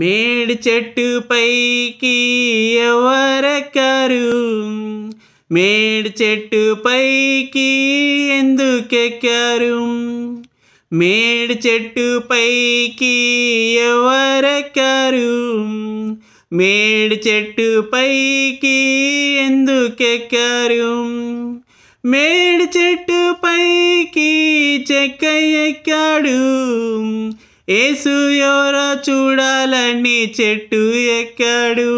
మేడి చెట్టు పైకి ఎవరెక్కరు మేడి చెట్టు పైకి ఎందుకెక్కారు మేడి చెట్టు పైకి ఎవరెక్కరు మేడి చెట్టు పైకి ఎందుకెక్కారు మేడి చెట్టు పైకి చెక్క ఎక్కాడు ఏసు ఎవరో చూడాలని చెట్టు ఎక్కాడు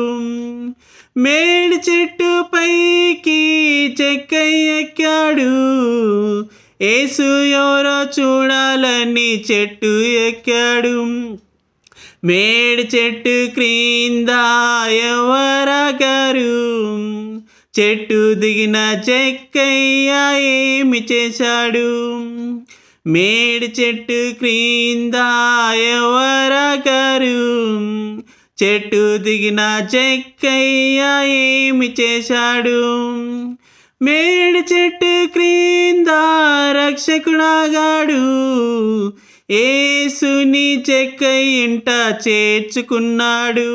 మేడి చెట్టు పైకి చెక్క ఎక్కాడు ఏసు ఎవరో చూడాలని చెట్టు ఎక్కాడు మేడి చెట్టు క్రింద ఎవరగరు చెట్టు దిగిన చెక్కయ్య ఏమి చేశాడు మేడి చెట్టు క్రింద ఎవరకరు చెట్టు దిగిన చెక్కయ్య ఏమి చేశాడు మేడి చెట్టు క్రింద రక్షకుడాగాడు ఏసుని చెక్క ఇంట చేర్చుకున్నాడు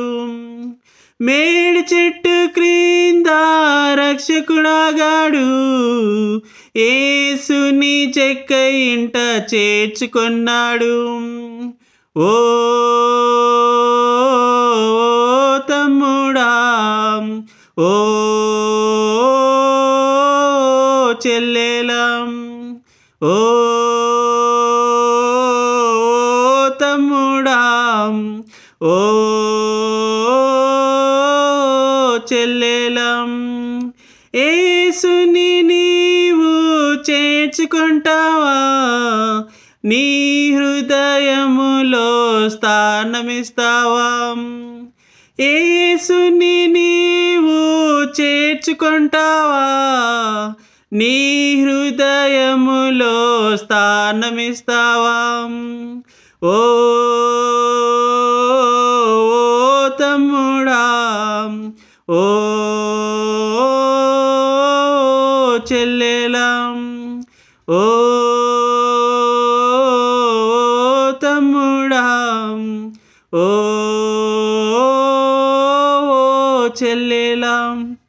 మేడి చెట్టు సదా రక్షకుడాగాడు ఏసుని చెక్క ఇంట చేర్చుకున్నాడు ఓ తమ్ముడా ఓ చెల్లెలం ఓ తమ్ముడా ఓ చెల్లెలం ఏసుని నీవు చేర్చుకుంటావా నీ హృదయములో స్థానమిస్తావా ఏసుని నీవు చేర్చుకుంటావా నీ హృదయములో స్థానమిస్తావా ఓ ओ चेल्लेलम् ओ तमुणा ओ चेल्लेलम्